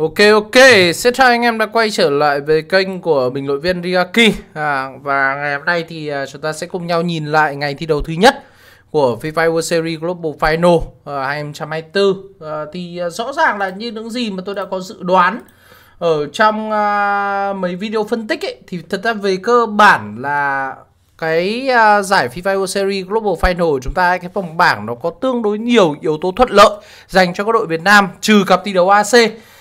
Ok ok, xin chào anh em đã quay trở lại về kênh của bình luận viên Riaki à, Và ngày hôm nay thì à, chúng ta sẽ cùng nhau nhìn lại ngày thi đấu thứ nhất của FIFA World Series Global Final à, 2024 à, Thì à, rõ ràng là như những gì mà tôi đã có dự đoán Ở trong à, mấy video phân tích ấy, thì thật ra về cơ bản là cái uh, giải FIFA World Series Global Final của chúng ta cái vòng bảng nó có tương đối nhiều yếu tố thuận lợi dành cho các đội Việt Nam trừ cặp thi đấu AC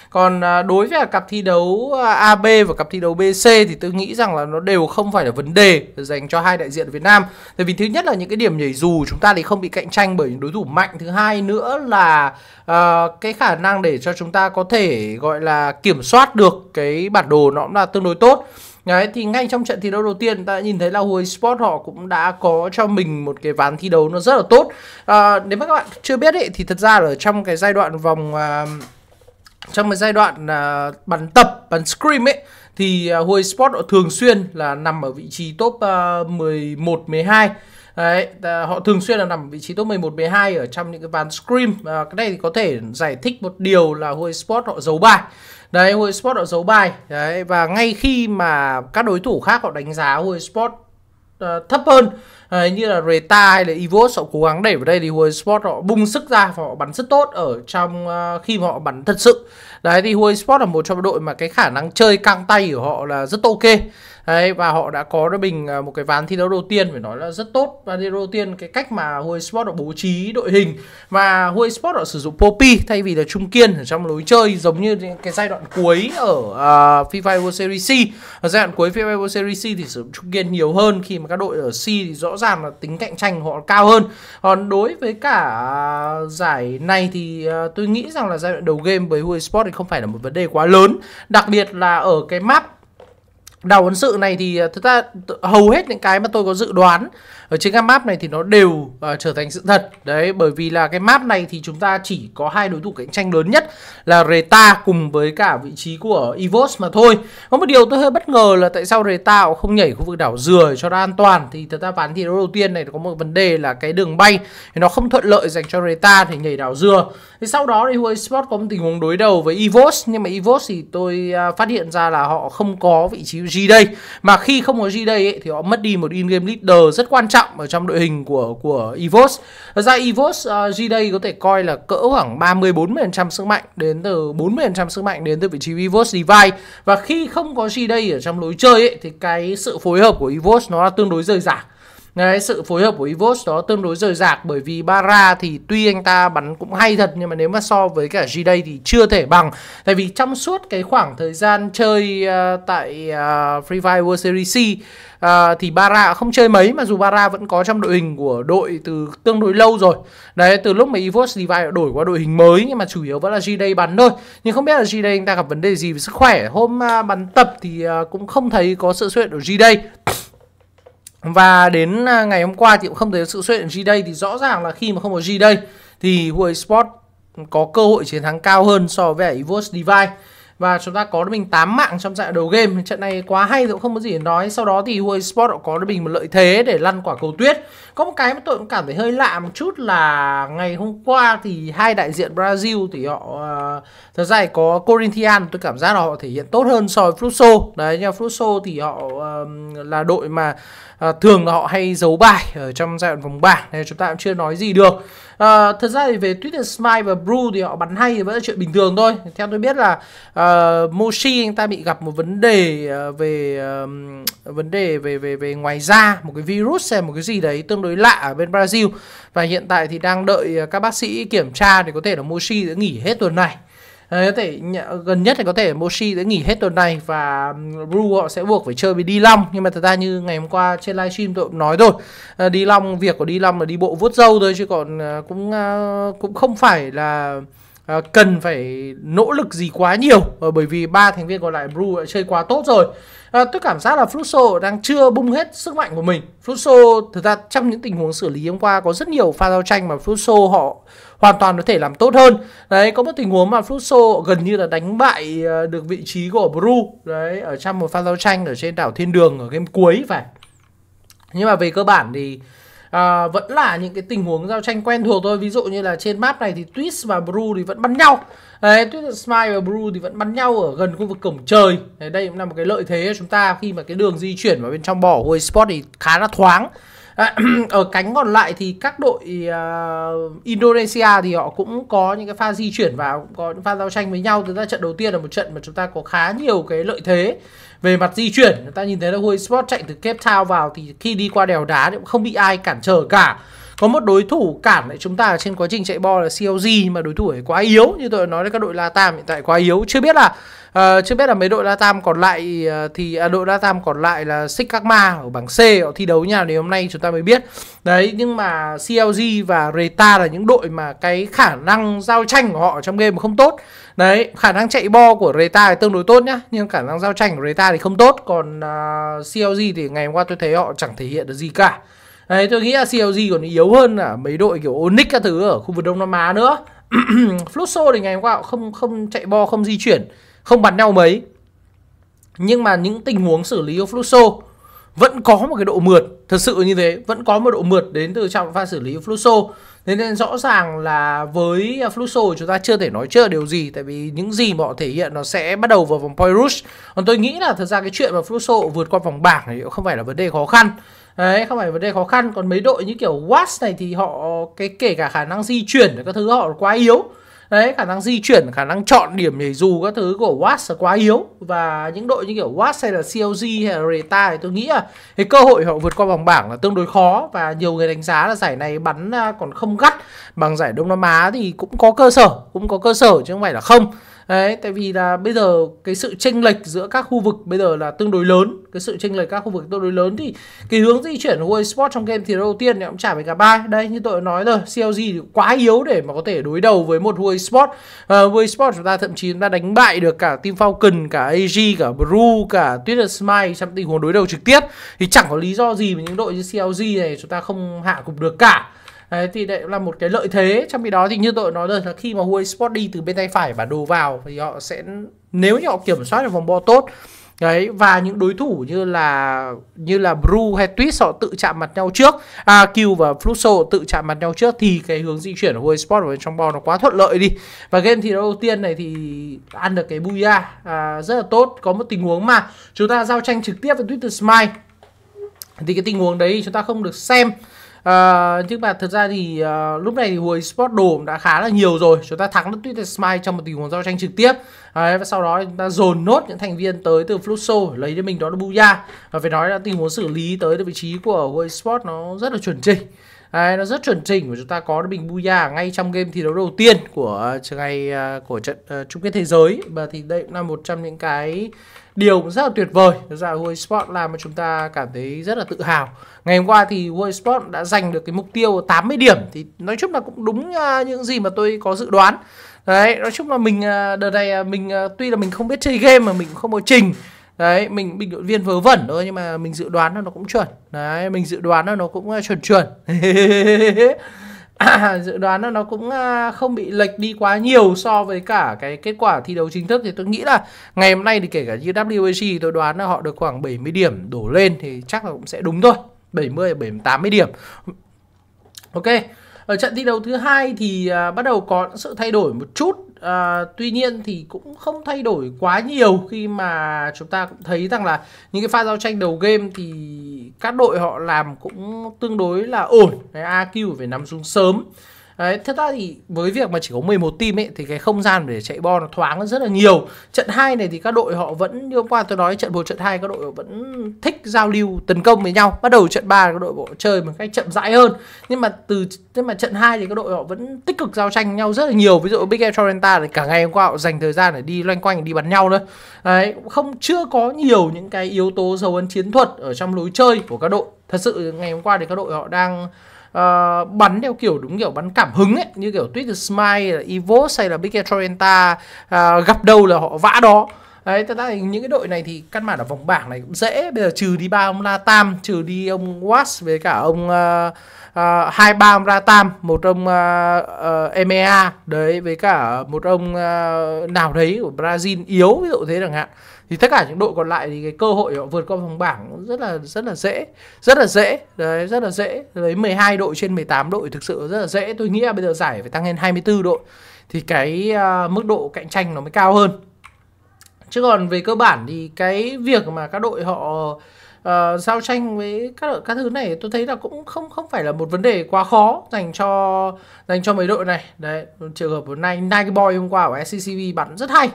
còn à, đối với cặp thi đấu à, AB và cặp thi đấu BC thì tôi nghĩ rằng là nó đều không phải là vấn đề dành cho hai đại diện Việt Nam tại vì thứ nhất là những cái điểm nhảy dù chúng ta thì không bị cạnh tranh bởi những đối thủ mạnh thứ hai nữa là uh, cái khả năng để cho chúng ta có thể gọi là kiểm soát được cái bản đồ nó cũng là tương đối tốt Đấy, thì ngay trong trận thi đấu đầu tiên ta nhìn thấy là Huawei Sport họ cũng đã có cho mình một cái ván thi đấu nó rất là tốt. À, nếu mà các bạn chưa biết ấy, thì thật ra là trong cái giai đoạn vòng uh, trong cái giai đoạn à, bàn tập bàn scrim ấy thì à, Huawei Sport họ thường xuyên là nằm ở vị trí top à, 11 12 Đấy, à, họ thường xuyên là nằm ở vị trí top 11 12 ở trong những cái ván scrim. À, cái này thì có thể giải thích một điều là Huawei Sport họ giấu bài. Đấy, Huawei Sport họ giấu bài. Đấy và ngay khi mà các đối thủ khác họ đánh giá Huawei Sport uh, thấp hơn à, như là Reta hay là Evos họ cố gắng đẩy vào đây thì Huawei Sport họ bung sức ra và họ bắn rất tốt ở trong uh, khi mà họ bắn thật sự đấy thì Huawei Sport là một trong đội mà cái khả năng chơi căng tay của họ là rất ok Đấy và họ đã có được bình à, một cái ván thi đấu đầu tiên phải nói là rất tốt và thi đấu đầu tiên cái cách mà huawei Sport họ bố trí đội hình và huawei Sport họ sử dụng Poppy thay vì là Trung Kiên ở trong lối chơi giống như cái giai đoạn cuối ở uh, FIFA World Series C. Ở giai đoạn cuối FIFA World Series C thì sử dụng Trung Kiên nhiều hơn khi mà các đội ở C thì rõ ràng là tính cạnh tranh họ cao hơn. Còn đối với cả à, giải này thì uh, tôi nghĩ rằng là giai đoạn đầu game với huawei Sport thì không phải là một vấn đề quá lớn, đặc biệt là ở cái map đào ấn sự này thì à, thực ra hầu hết những cái mà tôi có dự đoán ở trên các map này thì nó đều uh, trở thành sự thật đấy bởi vì là cái map này thì chúng ta chỉ có hai đối thủ cạnh tranh lớn nhất là Reta cùng với cả vị trí của Evos mà thôi có một điều tôi hơi bất ngờ là tại sao Reta cũng không nhảy khu vực đảo dừa cho nó an toàn thì thực ra ván thi đấu đầu tiên này có một vấn đề là cái đường bay thì nó không thuận lợi dành cho Reta thì nhảy đảo dừa thì sau đó thì Huawei Sport có một tình huống đối đầu với Evos nhưng mà Evos thì tôi uh, phát hiện ra là họ không có vị trí g đây mà khi không có g đây ấy, thì họ mất đi một in-game leader rất quan trọng ở trong đội hình của của Evos. Thật ra Evos uh, ờ, g đây có thể coi là cỡ khoảng 30 40% sức mạnh đến từ 40% sức mạnh đến từ vị trí Evos Divide và khi không có g đây ở trong lối chơi ấy, thì cái sự phối hợp của Evos nó là tương đối rời rạc Đấy, sự phối hợp của Ivos đó tương đối rời rạc bởi vì Bara thì tuy anh ta bắn cũng hay thật nhưng mà nếu mà so với cả G đây thì chưa thể bằng. Tại vì trong suốt cái khoảng thời gian chơi uh, tại uh, Free Fire World Series C à, thì Bara không chơi mấy mà dù Bara vẫn có trong đội hình của đội từ tương đối lâu rồi đấy từ lúc mà Evos Levi đổi qua đội hình mới nhưng mà chủ yếu vẫn là G-Day bắn thôi nhưng không biết là G-Day anh ta gặp vấn đề gì về sức khỏe hôm à, bắn tập thì à, cũng không thấy có sự xuất hiện của G-Day và đến à, ngày hôm qua thì cũng không thấy sự xuất hiện G-Day thì rõ ràng là khi mà không có G-Day thì Huawei Sport có cơ hội chiến thắng cao hơn so với Evos Divide và chúng ta có được mình 8 mạng trong trận đầu game trận này quá hay thì cũng không có gì để nói sau đó thì Huawei Sport có được mình một lợi thế để lăn quả cầu tuyết có một cái mà tôi cũng cảm thấy hơi lạ một chút là ngày hôm qua thì hai đại diện Brazil thì họ uh, thật ra có corinthian tôi cảm giác là họ thể hiện tốt hơn so với Fruso đấy nhưng Fruso thì họ uh, là đội mà uh, thường là họ hay giấu bài ở trong giai đoạn vòng bảng nên chúng ta cũng chưa nói gì được à, thật ra thì về Twitter Smile và Blue thì họ bắn hay thì vẫn là chuyện bình thường thôi theo tôi biết là uh, Moshi anh ta bị gặp một vấn đề uh, về uh, vấn đề về về về ngoài da một cái virus hay một cái gì đấy tương đối lạ ở bên Brazil và hiện tại thì đang đợi các bác sĩ kiểm tra thì có thể là Moshi sẽ nghỉ hết tuần này có ờ, thể gần nhất thì có thể Moshi sẽ nghỉ hết tuần này và Blue họ sẽ buộc phải chơi với Đi Long nhưng mà thật ra như ngày hôm qua trên livestream tôi cũng nói rồi Đi ờ, Long việc của Đi Long là đi bộ vuốt dâu thôi chứ còn ờ, cũng cũng không phải là Ờ, cần phải nỗ lực gì quá nhiều ờ, bởi vì ba thành viên còn lại Bru đã chơi quá tốt rồi à, tôi cảm giác là Fluxo đang chưa bung hết sức mạnh của mình Fluxo thực ra trong những tình huống xử lý hôm qua có rất nhiều pha giao tranh mà Fluxo họ hoàn toàn có thể làm tốt hơn đấy có một tình huống mà Fluxo gần như là đánh bại được vị trí của Bru đấy ở trong một pha giao tranh ở trên đảo Thiên Đường ở game cuối phải nhưng mà về cơ bản thì à, vẫn là những cái tình huống giao tranh quen thuộc thôi ví dụ như là trên map này thì Twist và blue thì vẫn bắn nhau đấy Twist Smile và blue thì vẫn bắn nhau ở gần khu vực cổng trời đấy, đây cũng là một cái lợi thế của chúng ta khi mà cái đường di chuyển vào bên trong bỏ hồi spot thì khá là thoáng À, ở cánh còn lại thì các đội uh, Indonesia thì họ cũng có những cái pha di chuyển và cũng có những pha giao tranh với nhau. Thực ra trận đầu tiên là một trận mà chúng ta có khá nhiều cái lợi thế về mặt di chuyển. Chúng ta nhìn thấy là Huy Sport chạy từ Cape Town vào thì khi đi qua đèo đá thì cũng không bị ai cản trở cả. Có một đối thủ cản lại chúng ta trên quá trình chạy bo là CLG nhưng mà đối thủ ấy quá yếu. Như tôi đã nói là các đội Latam hiện tại quá yếu. Chưa biết là à, chưa biết là mấy đội Latam còn lại ờ, thì à, đội Latam còn lại là Sikakma ở bảng C họ thi đấu như nào thì hôm nay chúng ta mới biết đấy nhưng mà CLG và Reta là những đội mà cái khả năng giao tranh của họ trong game không tốt đấy khả năng chạy bo của Reta thì tương đối tốt nhá nhưng khả năng giao tranh của Reta thì không tốt còn uh, ờ, CLG thì ngày hôm qua tôi thấy họ chẳng thể hiện được gì cả đấy tôi nghĩ là CLG còn yếu hơn là mấy đội kiểu Onyx các thứ ở khu vực Đông Nam Á nữa Flusso thì ngày hôm qua họ không không chạy bo không di chuyển không bắn nhau mấy nhưng mà những tình huống xử lý Flusso vẫn có một cái độ mượt thật sự như thế vẫn có một độ mượt đến từ trong pha xử lý Flusso thế nên rõ ràng là với Flusso chúng ta chưa thể nói chưa điều gì tại vì những gì mà họ thể hiện nó sẽ bắt đầu vào vòng point rush còn tôi nghĩ là thật ra cái chuyện mà Flusso vượt qua vòng bảng thì cũng không phải là vấn đề khó khăn Đấy, không phải vấn đề khó khăn còn mấy đội như kiểu Watts này thì họ cái kể cả khả năng di chuyển các thứ họ quá yếu đấy khả năng di chuyển khả năng chọn điểm nhảy dù các thứ của Watts là quá yếu và những đội như kiểu Watts hay là CLG hay là Reta thì tôi nghĩ là cái cơ hội họ vượt qua vòng bảng là tương đối khó và nhiều người đánh giá là giải này bắn à, còn không gắt bằng giải Đông Nam Á thì cũng có cơ sở cũng có cơ sở chứ không phải là không Đấy, tại vì là bây giờ cái sự chênh lệch giữa các khu vực bây giờ là tương đối lớn, cái sự chênh lệch các khu vực tương đối lớn thì cái hướng di chuyển của Sport trong game thì đầu tiên thì cũng chả phải cả ba. Đây như tôi đã nói rồi, CLG thì quá yếu để mà có thể đối đầu với một Huawei Sport. Uh, ờ, Huawei Sport chúng ta thậm chí chúng ta đánh bại được cả Team Falcon, cả AG, cả Bru, cả Twitter Smile trong tình huống đối đầu trực tiếp thì chẳng có lý do gì mà những đội như CLG này chúng ta không hạ cục được cả. Đấy, thì đấy là một cái lợi thế trong khi đó thì như tôi nói rồi là khi mà Huawei Sport đi từ bên tay phải và đồ vào thì họ sẽ nếu như họ kiểm soát được vòng bo tốt đấy và những đối thủ như là như là Bru hay Twist họ tự chạm mặt nhau trước AQ à, và Fluxo tự chạm mặt nhau trước thì cái hướng di chuyển của Huawei Sport và trong bo nó quá thuận lợi đi và game thi đấu đầu tiên này thì ăn được cái buya à, rất là tốt có một tình huống mà chúng ta giao tranh trực tiếp với Twitter Smile thì cái tình huống đấy chúng ta không được xem à, nhưng mà thật ra thì à, lúc này thì hồi Sport Đồ đã khá là nhiều rồi chúng ta thắng được Twitter Smile trong một tình huống giao tranh trực tiếp Đấy, và sau đó chúng ta dồn nốt những thành viên tới từ Fluxo lấy cho mình đó là Buya và phải nói là tình huống xử lý tới được vị trí của World Sport nó rất là chuẩn chỉnh Đấy, nó rất chuẩn chỉnh và chúng ta có được mình Buya ngay trong game thi đấu đầu tiên của uh, ngày uh, của trận uh, chung kết thế giới và thì đây cũng là một trong những cái điều rất là tuyệt vời đó là Huawei Sport làm cho chúng ta cảm thấy rất là tự hào ngày hôm qua thì World Sport đã giành được cái mục tiêu 80 điểm thì nói chung là cũng đúng à, những gì mà tôi có dự đoán đấy nói chung là mình à, đợt này à, mình tuy là mình không biết chơi game mà mình cũng không có trình đấy mình bình luận viên vớ vẩn thôi nhưng mà mình dự đoán là nó cũng chuẩn đấy mình dự đoán là nó cũng chuẩn chuẩn dự đoán là nó cũng à, không bị lệch đi quá nhiều so với cả cái kết quả thi đấu chính thức thì tôi nghĩ là ngày hôm nay thì kể cả như WAG tôi đoán là họ được khoảng 70 điểm đổ lên thì chắc là cũng sẽ đúng thôi 70 80 điểm Ok ở trận thi đấu thứ hai thì à, bắt đầu có sự thay đổi một chút à, tuy nhiên thì cũng không thay đổi quá nhiều khi mà chúng ta cũng thấy rằng là những cái pha giao tranh đầu game thì các đội họ làm cũng tương đối là ổn cái AQ phải nắm xuống sớm đấy thật ra thì với việc mà chỉ có 11 team ấy thì cái không gian để chạy bo nó thoáng rất là nhiều trận hai này thì các đội họ vẫn như hôm qua tôi nói trận một trận hai các đội vẫn thích giao lưu tấn công với nhau bắt đầu trận ba các đội bộ chơi một cách chậm rãi hơn nhưng mà từ nhưng mà trận hai thì các đội họ vẫn tích cực giao tranh nhau rất là nhiều ví dụ Big Air Torrenta thì cả ngày hôm qua họ dành thời gian để đi loanh quanh đi bắn nhau nữa đấy không chưa có nhiều những cái yếu tố dấu ấn chiến thuật ở trong lối chơi của các đội thật sự ngày hôm qua thì các đội họ đang uh, bắn theo kiểu đúng kiểu bắn cảm hứng ấy như kiểu Twitch Smile, là Evos hay là Big Atlanta uh, ờ, gặp đâu là họ vã đó đấy thật ra thì những cái đội này thì căn bản ở vòng bảng này cũng dễ bây giờ trừ đi ba ông La Tam trừ đi ông was với cả ông uh, uh, hai ba ông La Tam một ông uh, uh, EMEA đấy với cả một ông uh, nào đấy của Brazil yếu ví dụ thế chẳng hạn thì tất cả những đội còn lại thì cái cơ hội họ vượt qua vòng bảng rất là rất là dễ rất là dễ đấy rất là dễ lấy 12 đội trên 18 đội thực sự rất là dễ tôi nghĩ là bây giờ giải phải tăng lên 24 đội thì cái uh, mức độ cạnh tranh nó mới cao hơn chứ còn về cơ bản thì cái việc mà các đội họ uh, giao tranh với các các thứ này tôi thấy là cũng không không phải là một vấn đề quá khó dành cho dành cho mấy đội này đấy trường hợp hôm nay Nike Boy hôm qua của SCCV bắn rất hay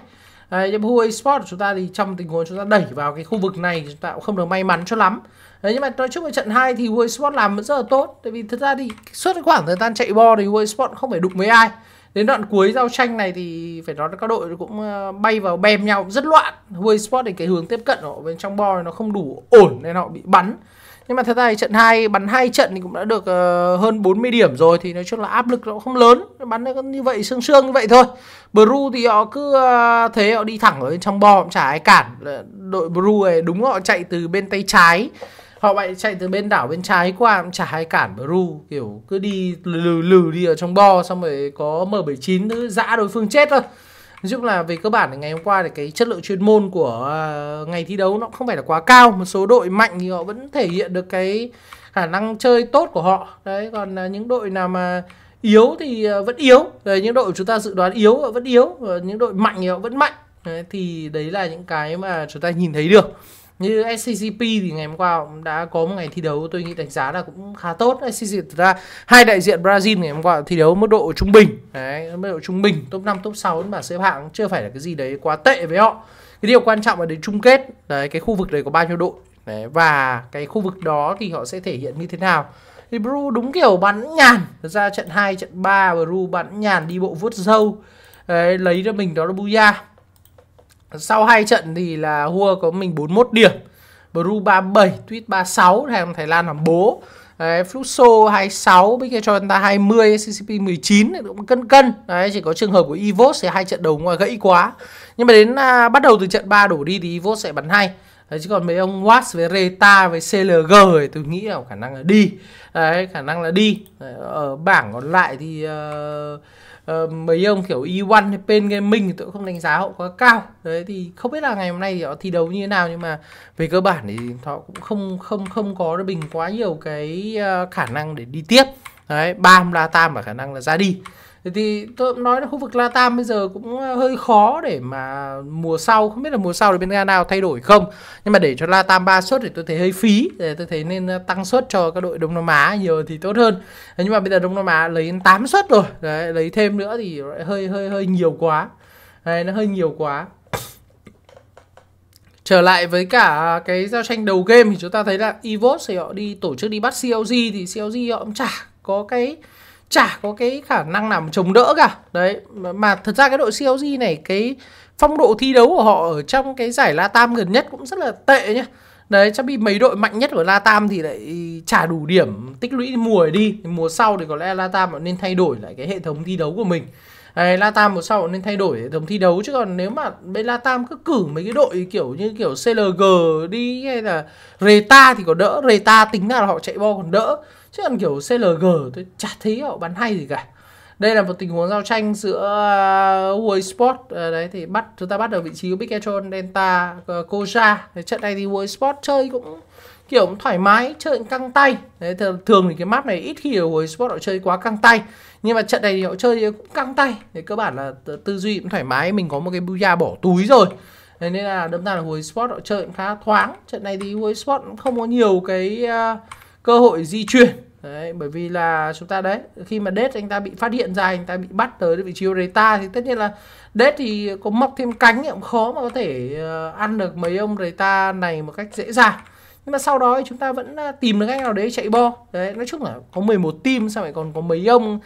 Đấy, nhưng Huawei Sport của chúng ta thì trong tình huống chúng ta đẩy vào cái khu vực này chúng ta cũng không được may mắn cho lắm Đấy, nhưng mà nói chung ở trận 2 thì Huawei Sport làm vẫn rất là tốt tại vì thực ra thì suốt cái khoảng thời gian chạy bo thì Huawei Sport không phải đụng với ai đến đoạn cuối giao tranh này thì phải nói là các đội cũng ờ, bay vào bèm nhau rất loạn Huawei Sport thì cái hướng tiếp cận của họ bên trong bo nó không đủ ổn nên họ bị bắn nhưng mà thật ra thì trận 2 bắn hai trận thì cũng đã được uh, hơn 40 điểm rồi thì nói chung là áp lực nó không lớn bắn như vậy sương sương như vậy thôi Bru thì họ cứ uh, thế họ đi thẳng ở bên trong bo cũng chả ai cản đội Bru này đúng họ chạy từ bên tay trái họ lại chạy từ bên đảo bên trái qua cũng chả ai cản Bru kiểu cứ đi lừ lừ đi ở trong bo xong rồi có M79 nữa dã đối phương chết thôi Nói chung là về cơ bản thì ngày hôm qua thì cái chất lượng chuyên môn của à, ngày thi đấu nó không phải là quá cao. Một số đội mạnh thì họ vẫn thể hiện được cái khả năng chơi tốt của họ. Đấy, còn à, những đội nào mà yếu thì à, vẫn yếu. Đấy, những đội chúng ta dự đoán yếu vẫn yếu, những đội mạnh thì họ vẫn mạnh. Đấy, thì đấy là những cái mà chúng ta nhìn thấy được như SCCP thì ngày hôm qua cũng đã có một ngày thi đấu tôi nghĩ đánh giá là cũng khá tốt SCCP thực ra hai đại diện Brazil ngày hôm qua thi đấu mức độ trung bình đấy mức độ trung bình top 5 top 6 mà xếp hạng chưa phải là cái gì đấy quá tệ với họ cái điều quan trọng là đến chung kết đấy cái khu vực đấy có bao nhiêu đội đấy, và cái khu vực đó thì họ sẽ thể hiện như thế nào thì Bru đúng kiểu bắn nhàn Thật ra trận 2, trận 3 Bru bắn nhàn đi bộ vuốt sâu Đấy, lấy cho mình đó là Buya sau hai trận thì là Hua có mình 41 điểm Bru 37, Tweet 36, hàng Thái Lan làm bố Đấy, Fluxo 26, Big cho chúng ta 20, CCP 19 cũng cân cân. Đấy, chỉ có trường hợp của Evos thì hai trận đầu ngoài gãy quá. Nhưng mà đến à, bắt đầu từ trận 3 đổ đi thì Evos sẽ bắn hay. Đấy, chứ còn mấy ông Watts với Reta với CLG thì tôi nghĩ là khả năng là đi. Đấy, khả năng là đi. Đấy, ở bảng còn lại thì uh, Ờ, mấy ông kiểu E1 hay Pen Gaming thì tôi không đánh giá họ quá cao đấy thì không biết là ngày hôm nay thì họ thi đấu như thế nào nhưng mà về cơ bản thì họ cũng không không không có được bình quá nhiều cái ờ, khả năng để đi tiếp đấy ba là tam và khả năng là ra đi thì tôi cũng nói là khu vực Latam bây giờ cũng ờ, hơi khó để mà mùa sau không biết là mùa sau thì bên Ghana thay đổi không nhưng mà để cho Latam ba suất thì tôi thấy hơi phí để tôi thấy nên ờ, tăng suất cho các đội Đông Nam Á nhiều thì tốt hơn nhưng mà bây giờ Đông Nam Á lấy đến 8 suất rồi đấy, lấy thêm nữa thì hơi hơi hơi nhiều quá đấy, nó hơi nhiều quá trở lại với cả cái giao tranh đầu game thì chúng ta thấy là Evos thì họ đi tổ chức đi bắt CLG thì CLG họ cũng chả có cái chả có cái khả năng nào chống đỡ cả đấy mà thật ra cái đội CLG này cái phong độ thi đấu của họ ở trong cái giải La Tam gần nhất cũng rất là tệ nhá đấy chắc bị mấy đội mạnh nhất của La Tam thì lại trả đủ điểm tích lũy mùa đi mùa sau thì có lẽ La Tam nên thay đổi lại cái hệ thống thi đấu của mình Đấy, La Tam mùa sau nên thay đổi hệ thống thi đấu chứ còn nếu mà bên La Tam cứ cử mấy cái đội kiểu như kiểu CLG đi hay là Reta thì có đỡ Reta tính ra là họ chạy bo còn đỡ chứ còn kiểu CLG tôi chả thấy họ bán hay gì cả đây là một tình huống giao tranh giữa à, Huawei Sport à, đấy thì bắt chúng ta bắt ở vị trí của Pikachu Delta Koja à, trận này thì Huawei Sport chơi cũng kiểu cũng thoải mái chơi cũng căng tay đấy thường thì cái map này ít khi ở Huawei Sport họ chơi quá căng tay nhưng mà trận này thì họ chơi cũng căng tay để cơ bản là tư duy cũng thoải mái mình có một cái buya bỏ túi rồi đấy, nên là đâm ra là Huawei Sport họ chơi cũng khá thoáng trận này thì Huawei Sport cũng không có nhiều cái uh, cơ hội di chuyển đấy, bởi vì là chúng ta đấy khi mà đết anh ta bị phát hiện ra anh ta bị bắt tới vị trí reta thì tất nhiên là đết thì có mọc thêm cánh cũng khó mà có thể ờ, ăn được mấy ông reta này một cách dễ dàng nhưng mà sau đó thì chúng ta vẫn ờ, tìm được cách nào đấy chạy bo đấy nói chung là có 11 team sao lại còn có mấy ông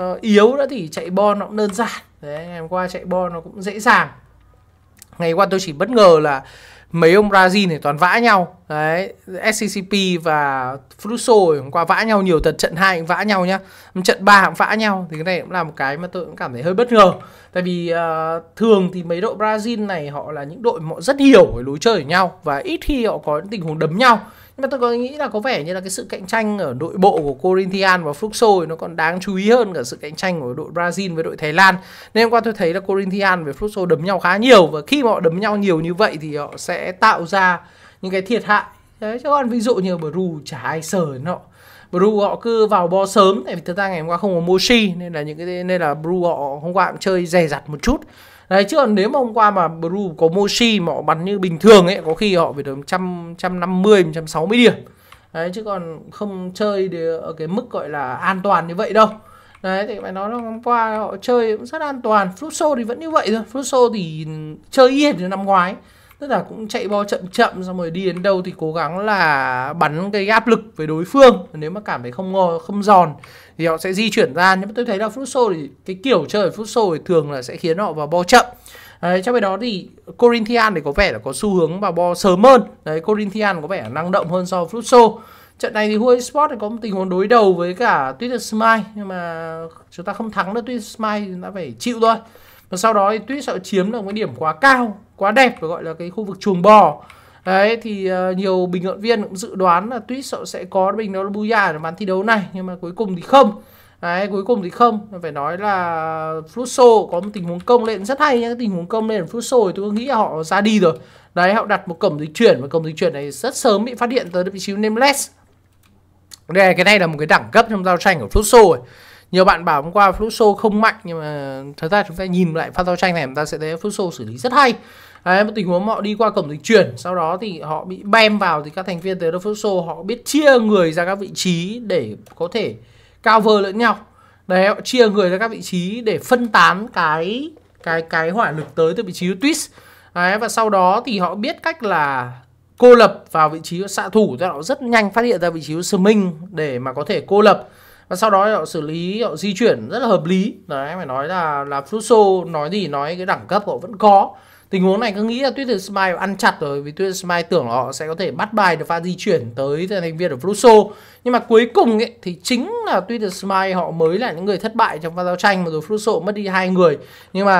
uh, yếu nữa thì chạy bo nó cũng đơn giản đấy ngày hôm qua chạy bo nó cũng dễ dàng ngày qua tôi chỉ bất ngờ là mấy ông Brazil này toàn vã nhau đấy SCCP và Fruso hôm qua vã nhau nhiều trận trận hai cũng vã nhau nhá trận ba cũng vã nhau thì cái này cũng là một cái mà tôi cũng cảm thấy hơi bất ngờ tại vì uh, thường thì mấy đội Brazil này họ là những đội mà họ rất hiểu cái lối chơi của nhau và ít khi họ có những tình huống đấm nhau mà tôi có nghĩ là có vẻ như là cái sự cạnh tranh ở nội bộ của Corinthians và Fluxo nó còn đáng chú ý hơn cả sự cạnh tranh của đội Brazil với đội Thái Lan. Nên hôm qua tôi thấy là Corinthians với Fluxo đấm nhau khá nhiều và khi mà họ đấm nhau nhiều như vậy thì họ sẽ tạo ra những cái thiệt hại. Đấy, chứ còn ví dụ như Bru chả ai sờ đến họ. Bru họ cứ vào bo sớm tại vì thực ra ngày hôm qua không có Moshi nên là những cái nên là Bru họ hôm qua cũng chơi dè dặt một chút đấy chứ còn nếu mà hôm qua mà Bru có Moshi mà họ bắn như bình thường ấy có khi họ phải được 100 150 160 điểm đấy chứ còn không chơi ở cái mức gọi là an toàn như vậy đâu đấy thì phải nói là hôm qua họ chơi cũng rất an toàn Fluxo thì vẫn như vậy thôi Fluxo thì chơi yên như năm ngoái tức là cũng chạy bo chậm chậm xong rồi đi đến đâu thì cố gắng là bắn cái áp lực với đối phương nếu mà cảm thấy không ngò không giòn thì họ sẽ di chuyển ra nhưng mà tôi thấy là futsal thì cái kiểu chơi futsal thì thường là sẽ khiến họ vào bo chậm Đấy, trong cái đó thì corinthian thì có vẻ là có xu hướng vào bo sớm hơn đấy Corinthians có vẻ là năng động hơn so với Fluxo trận này thì Huawei Sport thì có một tình huống đối đầu với cả Twitter Smile nhưng mà chúng ta không thắng được Twitter Smile đã phải chịu thôi và sau đó thì Twitter sợ chiếm được cái điểm quá cao quá đẹp và gọi là cái khu vực chuồng bò đấy thì uh, nhiều bình luận viên cũng dự đoán là Twitch sẽ có bình nó là Buya để bán thi đấu này nhưng mà cuối cùng thì không Đấy, cuối cùng thì không phải nói là Flusso có một tình huống công lên rất hay nhá cái tình huống công lên của thì tôi nghĩ là họ ra đi rồi đấy họ đặt một cổng dịch chuyển và cổng dịch chuyển này rất sớm bị phát hiện tới vị trí nameless đây cái này là một cái đẳng cấp trong giao tranh của Flusso rồi nhiều bạn bảo hôm qua Flusso không mạnh nhưng mà thật ra chúng ta nhìn lại pha giao tranh này chúng ta sẽ thấy Flusso xử lý rất hay Đấy, một tình huống họ đi qua cổng dịch chuyển sau đó thì họ bị bem vào thì các thành viên tới Show họ biết chia người ra các vị trí để có thể cao cover lẫn nhau đấy họ chia người ra các vị trí để phân tán cái cái cái hỏa lực tới từ vị trí twist đấy và sau đó thì họ biết cách là cô lập vào vị trí xạ thủ ra họ rất nhanh phát hiện ra vị trí sơ minh để mà có thể cô lập và sau đó họ xử lý họ di chuyển rất là hợp lý đấy phải nói là là Flusso nói gì nói cái đẳng cấp họ vẫn có tình huống này cứ nghĩ là Twitter Smile ăn chặt rồi vì Twitter Smile tưởng là họ sẽ có thể bắt bài được pha di chuyển tới thành viên của Fruso nhưng mà cuối cùng ấy, thì chính là Twitter Smile họ mới là những người thất bại trong pha giao tranh mà rồi Fruso mất đi hai người nhưng mà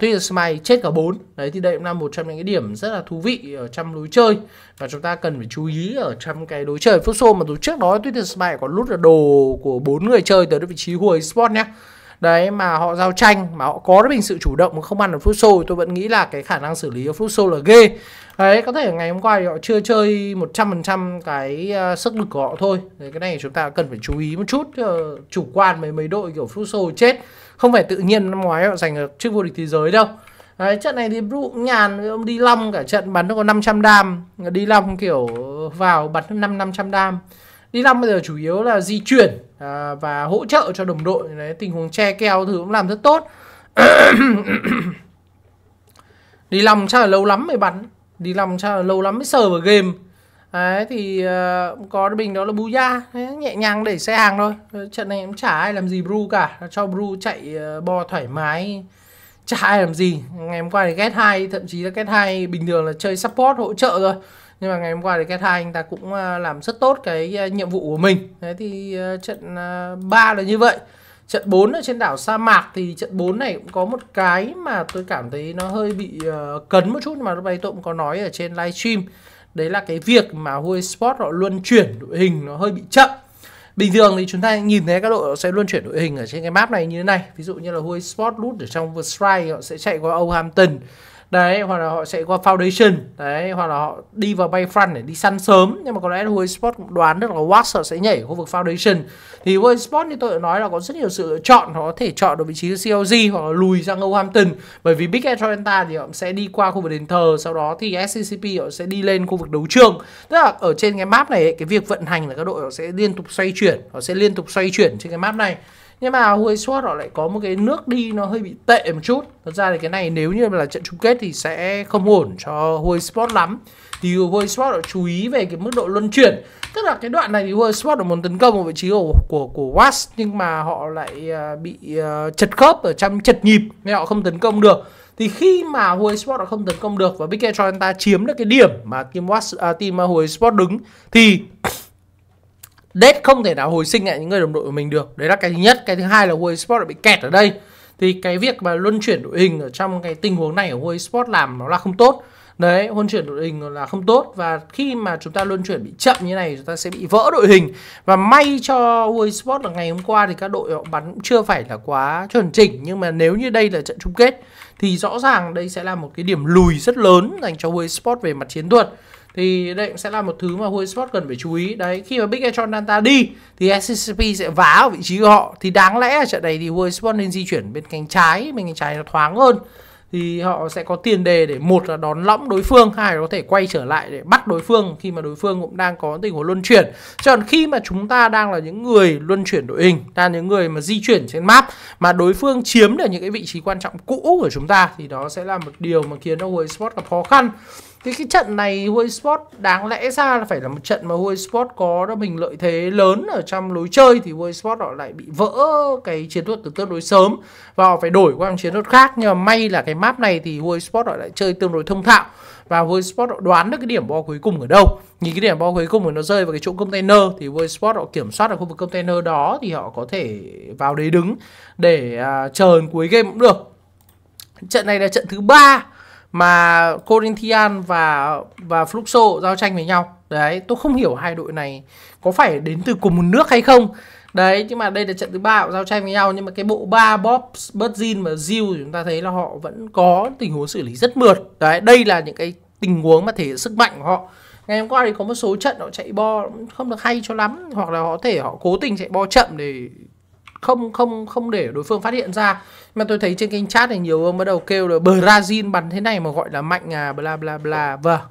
Twitter Smile chết cả bốn đấy thì đây cũng là một trong những cái điểm rất là thú vị ở trong lối chơi và chúng ta cần phải chú ý ở trong cái đối chơi Fruso mà từ trước đó Twitter Smile còn lút là đồ của bốn người chơi tới vị trí hồi sport nhé đấy mà họ giao tranh mà họ có bình sự chủ động mà không ăn được phút sâu tôi vẫn nghĩ là cái khả năng xử lý ở phút sâu là ghê đấy có thể ngày hôm qua thì họ chưa chơi 100% cái uh, sức lực của họ thôi đấy, cái này chúng ta cần phải chú ý một chút uh, chủ quan mấy mấy đội kiểu phút sâu chết không phải tự nhiên năm ngoái họ giành được chức vô địch thế giới đâu Đấy, trận này thì Bru nhàn ông đi long cả trận bắn nó có 500 đam đi long kiểu vào bắn năm 500 đam đi Long bây giờ chủ yếu là di chuyển à, và hỗ trợ cho đồng đội đấy tình huống che keo thứ cũng làm rất tốt đi Long chắc là lâu lắm mới bắn đi Long chắc là lâu lắm mới sờ vào game đấy thì uh, có bình đó là Buya đấy, nhẹ nhàng để xe hàng thôi trận này em chả ai làm gì Bru cả cho Bru chạy uh, bo thoải mái chả ai làm gì ngày hôm qua thì ghét hai thậm chí là ghét hai bình thường là chơi support hỗ trợ rồi nhưng mà ngày hôm qua thì cái hai anh ta cũng ờ, làm rất tốt cái ờ, nhiệm vụ của mình thế thì ờ, trận 3 là như vậy trận 4 ở trên đảo sa mạc thì trận 4 này cũng có một cái mà tôi cảm thấy nó hơi bị cấn một chút mà lúc ấy tôi cũng có nói ở trên livestream đấy là cái việc mà Huawei Sport họ luân chuyển đội hình nó hơi bị chậm bình thường thì chúng ta nhìn thấy các đội họ sẽ luân chuyển đội hình ở trên cái map này như thế này ví dụ như là Huawei Sport lút ở trong Versailles họ sẽ chạy qua Old Hampton đấy hoặc là họ sẽ qua foundation đấy hoặc là họ đi vào bay front để đi săn sớm nhưng mà có lẽ Huawei Sport cũng đoán được là Wax sẽ nhảy khu vực foundation thì Huawei Sport như tôi đã nói là có rất nhiều sự lựa chọn họ có thể chọn được vị trí CLG hoặc là lùi sang Hampton bởi vì Big Atlanta thì họ sẽ đi qua khu vực đền thờ sau đó thì SCCP họ sẽ đi lên khu vực đấu trường tức là ở trên cái map này cái việc vận hành là các đội họ sẽ liên tục xoay chuyển họ sẽ liên tục xoay chuyển trên cái map này nhưng mà Huawei Sport họ lại có một cái nước đi nó hơi bị tệ một chút thật ra thì cái này nếu như là trận chung kết thì sẽ không ổn cho Huawei Sport lắm thì Huawei Sport họ chú ý về cái mức độ luân chuyển tức là cái đoạn này thì Huawei Sport họ muốn tấn công ở vị trí của của, của Was nhưng mà họ lại à, bị uh, chật khớp ở trong chật nhịp nên họ không tấn công được thì khi mà Huawei Sport họ không tấn công được và Big Air ta chiếm được cái điểm mà team Was à, team Huawei Sport đứng thì Dead không thể nào hồi sinh lại những người đồng đội của mình được Đấy là cái thứ nhất Cái thứ hai là World Sport bị kẹt ở đây Thì cái việc mà luân chuyển đội hình ở Trong cái tình huống này ở World Sport làm nó là không tốt Đấy, luân chuyển đội hình là không tốt Và khi mà chúng ta luân chuyển bị chậm như này Chúng ta sẽ bị vỡ đội hình Và may cho World Sport là ngày hôm qua Thì các đội họ bắn cũng chưa phải là quá chuẩn chỉnh Nhưng mà nếu như đây là trận chung kết Thì rõ ràng đây sẽ là một cái điểm lùi rất lớn Dành cho World Sport về mặt chiến thuật thì đây cũng sẽ là một thứ mà Huawei Sport cần phải chú ý đấy khi mà Big Etron Nanta đi thì SCP sẽ vá ở vị trí của họ thì đáng lẽ ở trận này thì Huawei Sport nên di chuyển bên cánh trái bên cánh trái nó thoáng hơn thì họ sẽ có tiền đề để một là đón lõng đối phương hai là có thể quay trở lại để bắt đối phương khi mà đối phương cũng đang có tình huống luân chuyển cho còn khi mà chúng ta đang là những người luân chuyển đội hình là những người mà di chuyển trên map mà đối phương chiếm được những cái vị trí quan trọng cũ của chúng ta thì đó sẽ là một điều mà khiến cho Sport gặp khó khăn thì cái trận này Huawei Sport đáng lẽ ra là phải là một trận mà Huawei Sport có đó mình lợi thế lớn ở trong lối chơi thì Huawei Sport họ lại bị vỡ cái chiến thuật từ tương đối sớm và họ phải đổi qua một chiến thuật khác nhưng mà may là cái map này thì Huawei Sport họ lại chơi tương đối thông thạo và Huawei Sport họ đoán được cái điểm bo cuối cùng ở đâu nhìn cái điểm bo cuối cùng của nó rơi vào cái chỗ container thì Huawei Sport họ kiểm soát ở khu vực container đó thì họ có thể vào đấy đứng để uh, chờ cuối game cũng được trận này là trận thứ ba mà Corinthians và và Fluxo giao tranh với nhau. Đấy, tôi không hiểu hai đội này có phải đến từ cùng một nước hay không. Đấy, nhưng mà đây là trận thứ ba họ giao tranh với nhau nhưng mà cái bộ ba Bob, Burzin và Zil chúng ta thấy là họ vẫn có tình huống xử lý rất mượt. Đấy, đây là những cái tình huống mà thể hiện sức mạnh của họ. Ngày hôm qua thì có một số trận họ chạy bo không được hay cho lắm hoặc là họ thể họ cố tình chạy bo chậm để không không không để đối phương phát hiện ra mà tôi thấy trên kênh chat này nhiều ông bắt đầu kêu là Brazil bắn thế này mà gọi là mạnh à bla bla bla vờ vâng.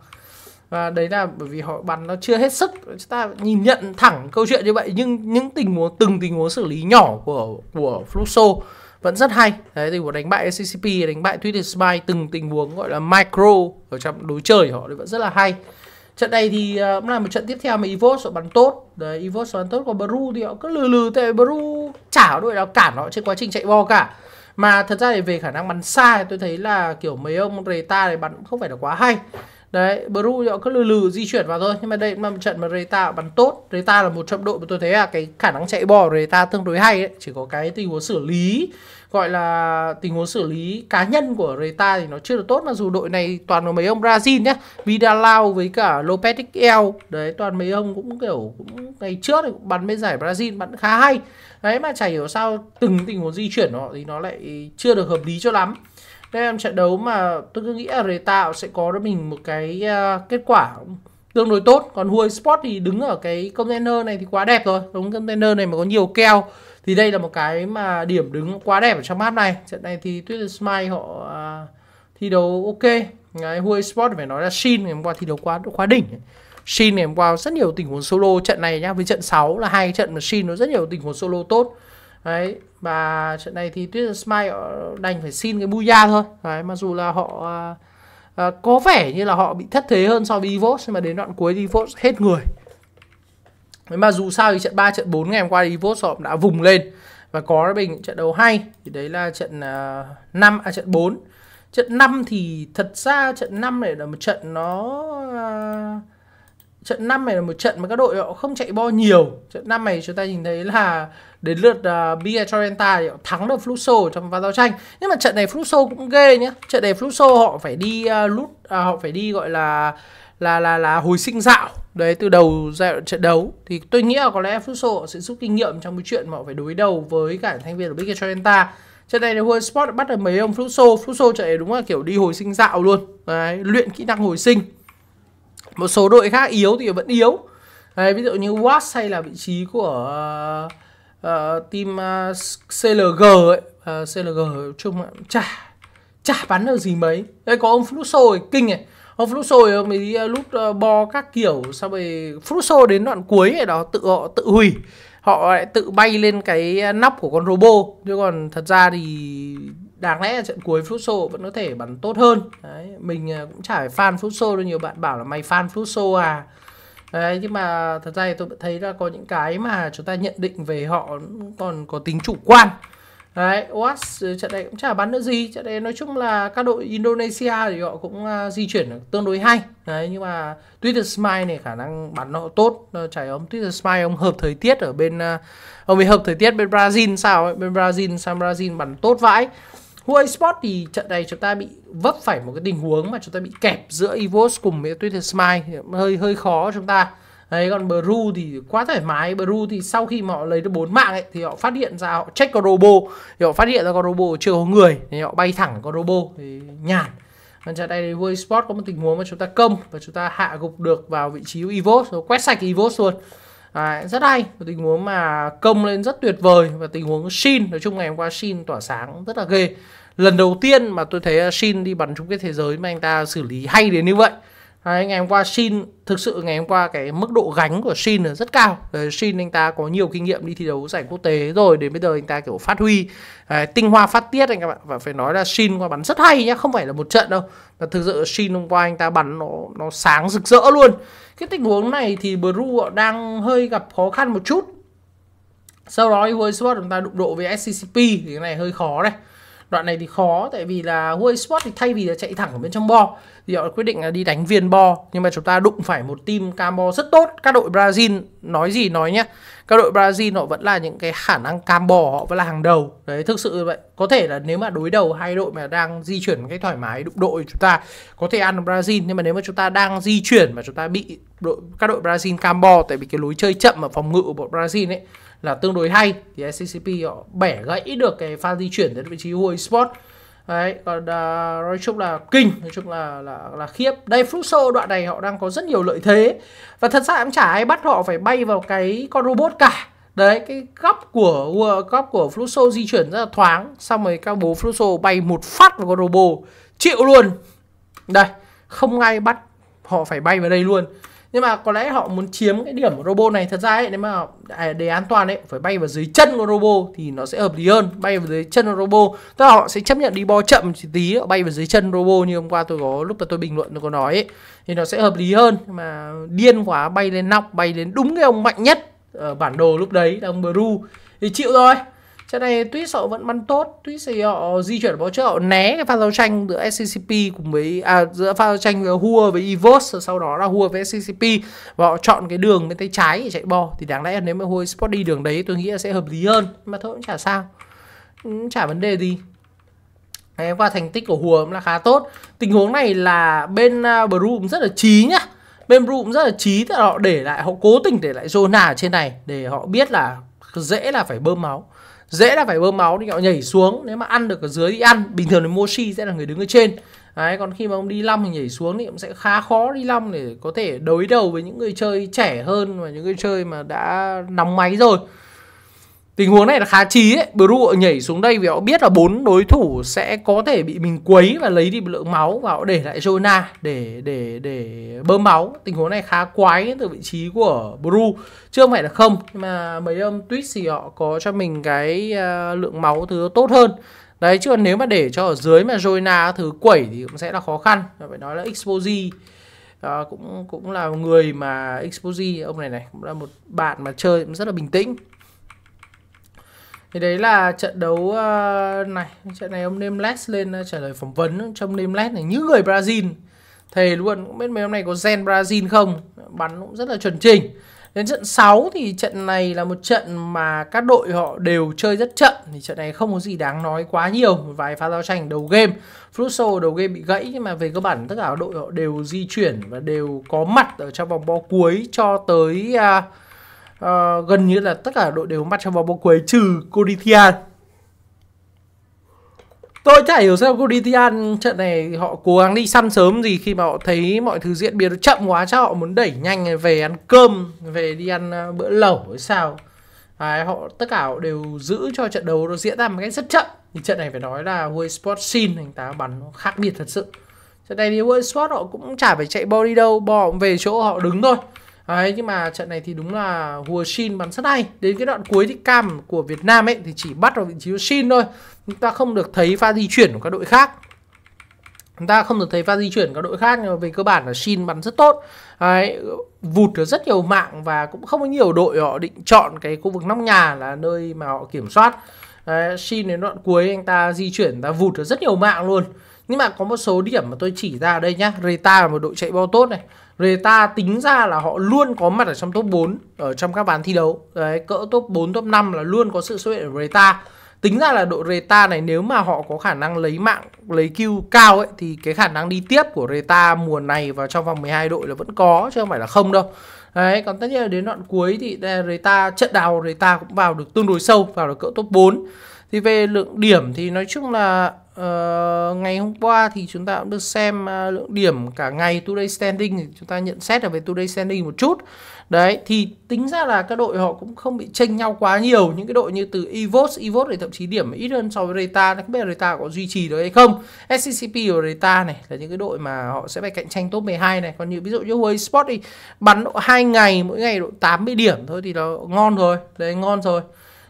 và đấy là bởi vì họ bắn nó chưa hết sức chúng ta nhìn nhận thẳng câu chuyện như vậy nhưng những tình huống từng tình huống xử lý nhỏ của của Fluxo vẫn rất hay đấy thì của đánh bại SCCP đánh bại Twitter Spy từng tình huống gọi là micro ở trong đối trời họ vẫn rất là hay trận này thì uh, cũng là một trận tiếp theo mà Evos họ bắn tốt đấy Evos bắn tốt còn Bru thì họ cứ lừ lừ tại Bru chả có đội nào cản họ trên quá trình chạy bo cả mà thật ra thì về khả năng bắn xa tôi thấy là kiểu mấy ông Reta này bắn không phải là quá hay đấy Bru họ cứ lừ lừ di chuyển vào thôi nhưng mà đây cũng là một trận mà Reta bắn tốt Reta là một trong đội mà tôi thấy là cái khả năng chạy bò của Reta tương đối hay ấy. chỉ có cái tình huống xử lý gọi là tình huống xử lý cá nhân của Reta thì nó chưa được tốt mặc dù đội này toàn là mấy ông Brazil nhá Vidalao với cả Lopez XL đấy toàn mấy ông cũng kiểu cũng ngày trước thì cũng bắn mấy giải Brazil bắn khá hay đấy mà chả hiểu sao từng tình huống di chuyển họ thì nó lại chưa được hợp lý cho lắm đây là trận đấu mà tôi cứ nghĩ là Rế Tạo sẽ có cho mình một cái uh, kết quả tương đối tốt còn Huawei Sport thì đứng ở cái container này thì quá đẹp rồi đúng container này mà có nhiều keo thì đây là một cái mà điểm đứng quá đẹp ở trong map này trận này thì Tuyết Smile họ uh, thi đấu ok Đấy, Huawei Sport phải nói là Shin ngày hôm qua thi đấu quá quá đỉnh Shin ngày hôm qua rất nhiều tình huống solo trận này nhá với trận 6 là hai trận mà Shin nó rất nhiều tình huống solo tốt đấy và trận này thì tuyết smile đành phải xin cái buya thôi đấy mặc dù là họ à, à có vẻ như là họ bị thất thế hơn so với Evos nhưng mà đến đoạn cuối thì Evos hết người mà dù sao thì trận 3 trận 4 ngày hôm qua thì Evos họ đã vùng lên và có bình trận đấu hay thì đấy là trận uh, à, 5 à trận 4. Trận 5 thì thật ra trận 5 này là một trận nó uh, trận 5 này là một trận mà các đội họ không chạy bo nhiều trận 5 này chúng ta nhìn thấy là đến lượt uh, Bia Torrenta thắng được Fluxo trong và giao tranh nhưng mà trận này Fluxo cũng ghê nhá trận này Fluxo họ phải đi uh, lút uh, họ phải đi gọi là là là là hồi sinh dạo đấy từ đầu giai đoạn trận đấu thì tôi nghĩ là có lẽ Fluxo sẽ rút kinh nghiệm trong cái chuyện mà họ phải đối đầu với cả thành viên của Big Torrenta trận này thì Huân Sport bắt được mấy ông Fluxo Fluxo trận này đúng là kiểu đi hồi sinh dạo luôn đấy luyện kỹ năng hồi sinh một số đội khác yếu thì vẫn yếu Đấy, ví dụ như Watts hay là vị trí của uh, uh, team uh, ờ, CLG ấy uh, CLG chung chả chả bắn được gì mấy đây có ông Flusso kinh này ông Flusso ấy, mới lút uh, bo các kiểu sau này Flusso đến đoạn cuối này đó tự họ tự hủy họ lại tự bay lên cái nóc của con robot chứ còn thật ra thì đáng lẽ trận cuối Fruso vẫn có thể bắn tốt hơn đấy, mình à, cũng chả phải fan Fruso đâu nhiều bạn bảo là mày fan Fruso à đấy nhưng mà thật ra thì tôi thấy là có những cái mà chúng ta nhận định về họ còn có tính chủ quan đấy OAS ừ, trận này cũng chả bắn nữa gì trận này nói chung là các đội Indonesia thì họ cũng à, di chuyển tương đối hay đấy nhưng mà Twitter Smile này khả năng bắn nó tốt chảy ông Twitter Smile ông hợp thời tiết ở bên à, ông bị hợp thời tiết bên Brazil sao ấy bên Brazil sang Brazil bắn tốt vãi Huawei Sport thì trận này chúng ta bị vấp phải một cái tình huống mà chúng ta bị kẹp giữa Evos cùng với Twitter Smile hơi hơi khó chúng ta Đấy, còn Bru thì quá thoải mái Bru thì sau khi mà họ lấy được bốn mạng ấy, thì họ phát hiện ra họ check con robot thì họ phát hiện ra con robot chưa có người thì họ bay thẳng con robot thì nhàn còn trận này Huawei Sport có một tình huống mà chúng ta công và chúng ta hạ gục được vào vị trí Evos rồi quét sạch Evos luôn À, rất hay một tình huống mà công lên rất tuyệt vời và tình huống Shin nói chung ngày hôm qua Shin tỏa sáng rất là ghê lần đầu tiên mà tôi thấy à, Shin đi bắn chung kết thế giới mà anh ta xử lý hay đến như vậy Đấy, ngày hôm qua Shin thực sự ngày hôm qua cái mức độ gánh của Shin là rất cao Đấy, Shin anh ta có nhiều kinh nghiệm đi thi đấu giải quốc tế rồi đến bây giờ anh ta kiểu phát huy Đấy, à, tinh hoa phát tiết anh các bạn và phải nói là Shin qua bắn rất hay nhá không phải là một trận đâu mà thực sự Shin hôm qua anh ta bắn nó nó sáng rực rỡ luôn cái tình huống này thì Bru đang hơi gặp khó khăn một chút sau đó với Esports chúng ta đụng độ với SCCP thì cái này hơi khó này đoạn này thì khó tại vì là Huawei spot thì thay vì là chạy thẳng ở bên trong bo thì họ quyết định là đi đánh viên bo nhưng mà chúng ta đụng phải một team cam bo rất tốt các đội Brazil nói gì nói nhé các đội Brazil họ vẫn là những cái khả năng cam bò họ vẫn là hàng đầu đấy thực sự vậy có thể là nếu mà đối đầu hai đội mà đang di chuyển cái thoải mái đụng đội chúng ta có thể ăn Brazil nhưng mà nếu mà chúng ta đang di chuyển mà chúng ta bị đội các đội Brazil cam bò tại vì cái lối chơi chậm ở phòng ngự của bọn Brazil ấy là tương đối hay thì SCCP họ bẻ gãy được cái pha di chuyển đến vị trí Huawei Sport đấy còn à, nói chung là kinh nói chung là là là khiếp đây Fluxo đoạn này họ đang có rất nhiều lợi thế và thật ra em chả ai bắt họ phải bay vào cái con robot cả đấy cái góc của góc của Fluxo di chuyển rất là thoáng xong rồi các bố Fluxo bay một phát vào con robot chịu luôn đây không ai bắt họ phải bay vào đây luôn nhưng mà có lẽ họ muốn chiếm cái điểm của robot này thật ra ấy nếu mà à, để an toàn ấy phải bay vào dưới chân của robot thì nó sẽ hợp lý hơn bay vào dưới chân của robot tức là họ sẽ chấp nhận đi bo chậm một tí bay vào dưới chân robot như hôm qua tôi có lúc mà tôi bình luận tôi có nói ấy, thì nó sẽ hợp lý hơn nhưng mà điên quá bay lên nóc bay đến đúng cái ông mạnh nhất ở bản đồ lúc đấy là ông Bru thì chịu rồi trận này tuy họ vẫn bắn tốt tuy thì họ di chuyển bóng trước họ né cái pha giao tranh giữa SCCP cùng với à, giữa pha giao tranh ờ, Hua với Evos sau đó là Hua với SCCP và họ chọn cái đường bên tay trái để chạy bò thì đáng lẽ nếu mà Hua Sport đi đường đấy tôi nghĩ là sẽ hợp lý hơn nhưng mà thôi cũng chả sao cũng ừ, chả vấn đề gì Đấy, và thành tích của hua cũng là khá tốt Tình huống này là bên uh, à, Brew rất là trí nhá Bên Brew cũng rất là trí Tức là họ để lại, họ cố tình để lại Zona ở trên này Để họ biết là dễ là phải bơm máu dễ là phải bơm máu thì họ nhảy xuống nếu mà ăn được ở dưới thì ăn bình thường thì moshi sẽ là người đứng ở trên Đấy, còn khi mà ông đi long thì nhảy xuống thì cũng sẽ khá khó đi long để có thể đối đầu với những người chơi trẻ hơn và những người chơi mà đã nóng máy rồi Tình huống này là khá trí ấy Bru nhảy xuống đây vì họ biết là bốn đối thủ sẽ có thể bị mình quấy và lấy đi một lượng máu Và họ để lại Jonah để để để bơm máu Tình huống này khá quái từ vị trí của Bru chưa phải là không Nhưng mà mấy ông tweet thì họ có cho mình cái uh, lượng máu thứ tốt hơn Đấy chứ còn nếu mà để cho ở dưới mà Jonah thứ quẩy thì cũng sẽ là khó khăn Phải nói là Exposi uh, à, cũng cũng là người mà Exposi ông này này cũng là một bạn mà chơi cũng rất là bình tĩnh thì đấy là trận đấu uh, này trận này ông Nameless lên uh, trả lời phỏng vấn trong Nameless này những người Brazil thề luôn cũng biết mấy hôm nay có gen Brazil không bắn cũng rất là chuẩn chỉnh đến trận 6 thì trận này là một trận mà các đội họ đều chơi rất chậm thì trận này không có gì đáng nói quá nhiều một vài pha giao tranh đầu game Flusso đầu game bị gãy nhưng mà về cơ bản tất cả đội họ đều di chuyển và đều có mặt ở trong vòng bo cuối cho tới uh, uh, gần như là tất cả đội đều mặt trong vòng bóng cuối trừ Corinthians tôi chả hiểu sao Corinthians trận này họ cố gắng đi săn sớm gì khi mà họ thấy mọi thứ diễn biến chậm quá cho họ muốn đẩy nhanh về ăn cơm về đi ăn ờ, bữa lẩu hay sao Đấy, họ tất cả họ đều giữ cho trận đấu nó diễn ra một cách rất chậm thì trận này phải nói là World Sport Sin anh ta bắn nó khác biệt thật sự trận này thì World Sport họ cũng chả phải chạy ball đi đâu bò về chỗ họ đứng thôi Đấy, nhưng mà trận này thì đúng là Hùa Shin bắn rất hay. Đến cái đoạn cuối thì cam của Việt Nam ấy thì chỉ bắt vào vị trí của Shin thôi. Chúng ta không được thấy pha di chuyển của các đội khác. Chúng ta không được thấy pha di chuyển các đội khác nhưng mà về cơ bản là Shin bắn rất tốt. Đấy, vụt được rất nhiều mạng và cũng không có nhiều đội họ định chọn cái khu vực nóc nhà là nơi mà họ kiểm soát. Đấy, Shin đến đoạn cuối anh ta di chuyển anh ta vụt được rất nhiều mạng luôn. Nhưng mà có một số điểm mà tôi chỉ ra ở đây nhá. Reta là một đội chạy bao tốt này. Reta tính ra là họ luôn có mặt ở trong top 4 ở trong các bán thi đấu. Đấy, cỡ top 4, top 5 là luôn có sự xuất hiện của Reta. Tính ra là đội Reta này nếu mà họ có khả năng lấy mạng, lấy kill cao ấy thì cái khả năng đi tiếp của Reta mùa này vào trong vòng 12 đội là vẫn có chứ không phải là không đâu. Đấy, còn tất nhiên là đến đoạn cuối thì Reta trận đào Reta cũng vào được tương đối sâu, vào được cỡ top 4. Thì về lượng điểm thì nói chung là Ờ, ngày hôm qua thì chúng ta cũng được xem à, lượng điểm cả ngày today standing chúng ta nhận xét là về today standing một chút đấy thì tính ra là các đội họ cũng không bị tranh nhau quá nhiều những cái đội như từ Evos Evos thì thậm chí điểm ít hơn so với Reta không biết là Reta có duy trì được hay không SCCP và Reta này là những cái đội mà họ sẽ phải cạnh tranh top 12 này còn như ví dụ như Huawei Sport đi bắn độ hai ngày mỗi ngày độ 80 điểm thôi thì nó ngon rồi đấy ngon rồi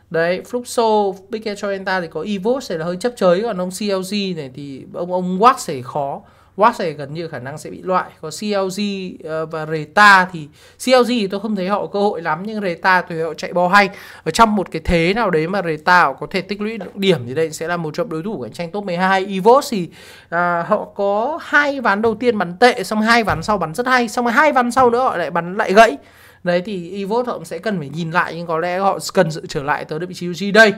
đấy Fluxo Picachoenta thì có Evos là hơi chấp chới còn ông CLG này thì ông ông Wax sẽ khó Wax sẽ gần như khả năng sẽ bị loại Có CLG ờ, và Reta thì CLG thì tôi không thấy họ cơ hội lắm nhưng Reta thì họ chạy bò hay ở trong một cái thế nào đấy mà Reta có thể tích lũy được điểm thì đây sẽ là một trong đối thủ cạnh tranh top 12 Evos thì à, họ có hai ván đầu tiên bắn tệ xong hai ván sau bắn rất hay xong hai ván sau nữa họ lại bắn lại gãy đấy thì Evos họ sẽ cần phải nhìn lại nhưng có lẽ họ cần sự trở lại tới vị trí UG đây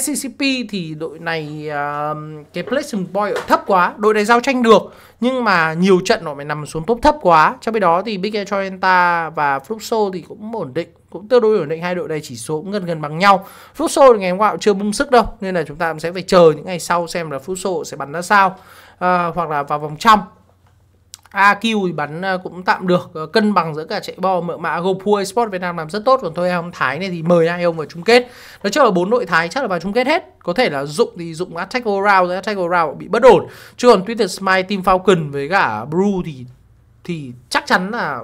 SCCP thì đội này uh, cái placing point thấp quá đội này giao tranh được nhưng mà nhiều trận họ phải nằm xuống top thấp quá trong khi đó thì Big Air Choenta và Fluxo thì cũng ổn định cũng tương đối ổn định hai đội này chỉ số cũng gần gần bằng nhau Fluxo thì ngày hôm qua cũng chưa bung sức đâu nên là chúng ta cũng sẽ phải chờ những ngày sau xem là Fluxo sẽ bắn ra sao à, hoặc là vào vòng trong AQ thì bắn à, cũng tạm được à, cân bằng giữa cả chạy bo mượn mã GoPro Esports Việt Nam làm rất tốt còn thôi ông Thái này thì mời hai ông vào chung kết nói chung là bốn đội Thái chắc là vào chung kết hết có thể là dụng thì dụng Attack All Round Attack All Round bị bất ổn chứ còn Twitter Smile Team Falcon với cả Brew thì thì chắc chắn là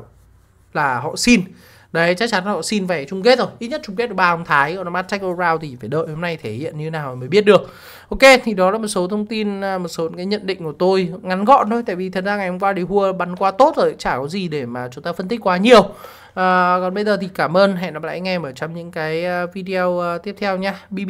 là họ xin đấy chắc chắn họ xin về chung kết rồi ít nhất chung kết được ba ông thái còn match check round thì phải đợi hôm nay thể hiện như nào mới biết được ok thì đó là một số thông tin à, một số cái nhận định của tôi ngắn gọn thôi tại vì thật ra ngày hôm qua đi hua bắn qua tốt rồi chả có gì để mà chúng ta phân tích quá nhiều à, còn bây giờ thì cảm ơn hẹn gặp lại anh em ở trong những cái à, video à, tiếp theo nha bb